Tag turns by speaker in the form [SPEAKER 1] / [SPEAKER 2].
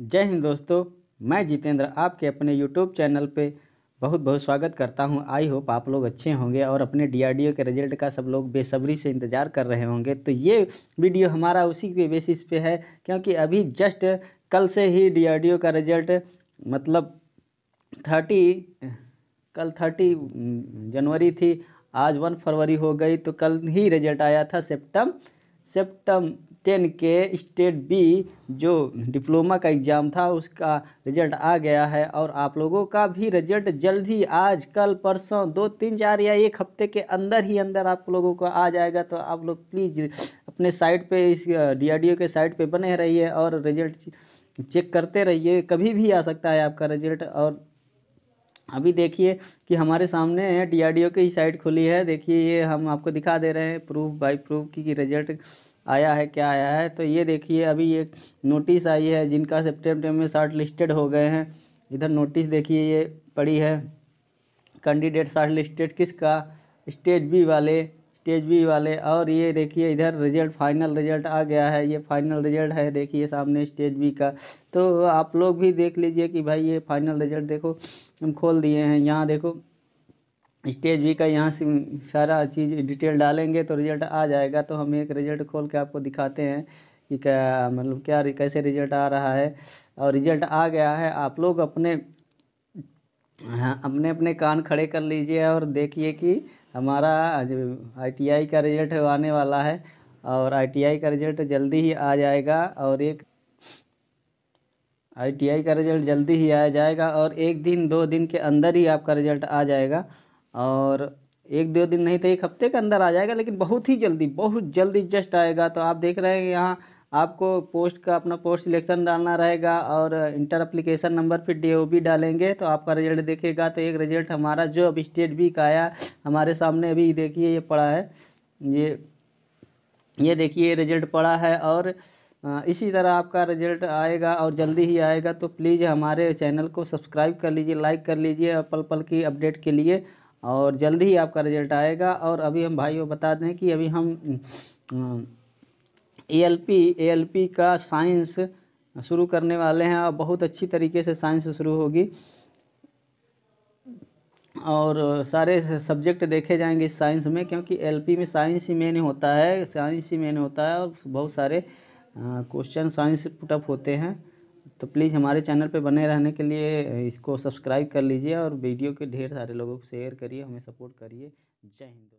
[SPEAKER 1] जय हिंद दोस्तों मैं जितेंद्र आपके अपने यूट्यूब चैनल पे बहुत बहुत स्वागत करता हूँ आई होप आप लोग अच्छे होंगे और अपने डीआरडीओ के रिजल्ट का सब लोग बेसब्री से इंतज़ार कर रहे होंगे तो ये वीडियो हमारा उसी के बेसिस पे है क्योंकि अभी जस्ट कल से ही डी का रिजल्ट मतलब थर्टी कल थर्टी जनवरी थी आज वन फरवरी हो गई तो कल ही रिजल्ट आया था सेप्टम सेप्टम टेन के स्टेट बी जो डिप्लोमा का एग्ज़ाम था उसका रिजल्ट आ गया है और आप लोगों का भी रिजल्ट जल्द ही आज कल परसों दो तीन चार या एक हफ्ते के अंदर ही अंदर आप लोगों को आ जाएगा तो आप लोग प्लीज़ अपने साइट पे इस डीआरडीओ के साइट पे बने रहिए और रिजल्ट चेक करते रहिए कभी भी आ सकता है आपका रिजल्ट और अभी देखिए कि हमारे सामने डीआरडीओ की साइट खुली है देखिए ये हम आपको दिखा दे रहे हैं प्रूफ बाई प्रूफ की, रिजल्ट आया है क्या आया है तो ये देखिए अभी ये नोटिस आई है जिनका सेप्टेम्बर में शार्ट लिस्टेड हो गए हैं इधर नोटिस देखिए ये पड़ी है कैंडिडेट शार्ट लिस्टेड किसका स्टेट बी वाले स्टेज बी वाले और ये देखिए इधर रिजल्ट फाइनल रिजल्ट आ गया है ये फाइनल रिजल्ट है देखिए सामने स्टेज बी का तो आप लोग भी देख लीजिए कि भाई ये फाइनल रिजल्ट देखो हम खोल दिए हैं यहाँ देखो स्टेज बी का यहाँ से सारा चीज़ डिटेल डालेंगे तो रिजल्ट आ जाएगा तो हम एक रिजल्ट खोल के आपको दिखाते हैं कि क्या मतलब क्या कैसे रिजल्ट आ रहा है और रिजल्ट आ गया है आप लोग अपने हाँ अपने अपने कान खड़े कर लीजिए और देखिए कि हमारा टी आई का रिज़ल्ट आने वाला है और आई का रिज़ल्ट जल्दी ही आ जाएगा और एक आई का रिज़ल्ट जल्दी ही आ जाएगा और एक दिन दो दिन के अंदर ही आपका रिज़ल्ट आ जाएगा और एक दो दिन नहीं तो एक हफ्ते के अंदर आ जाएगा लेकिन बहुत ही जल्दी बहुत जल्दी जस्ट आएगा तो आप देख रहे हैं यहाँ आपको पोस्ट का अपना पोस्ट सिलेक्शन डालना रहेगा और इंटर अप्लीकेशन नंबर फिर डी डालेंगे तो आपका रिजल्ट देखेगा तो एक रिजल्ट हमारा जो अब स्टेट भी का आया हमारे सामने अभी देखिए ये पड़ा है ये ये देखिए रिजल्ट पड़ा है और इसी तरह आपका रिजल्ट आएगा और जल्दी ही आएगा तो प्लीज़ हमारे चैनल को सब्सक्राइब कर लीजिए लाइक कर लीजिए पल पल की अपडेट के लिए और जल्दी ही आपका रिजल्ट आएगा और अभी हम भाइयों बता दें कि अभी हम एएलपी एएलपी का साइंस शुरू करने वाले हैं और बहुत अच्छी तरीके से साइंस शुरू होगी और सारे सब्जेक्ट देखे जाएंगे इस साइंस में क्योंकि एलपी में साइंस ही मेन होता है साइंस ही मेन होता है और बहुत सारे क्वेश्चन साइंस पुटअप होते हैं तो प्लीज़ हमारे चैनल पे बने रहने के लिए इसको सब्सक्राइब कर लीजिए और वीडियो के ढेर सारे लोगों को शेयर करिए हमें सपोर्ट करिए जय हिंद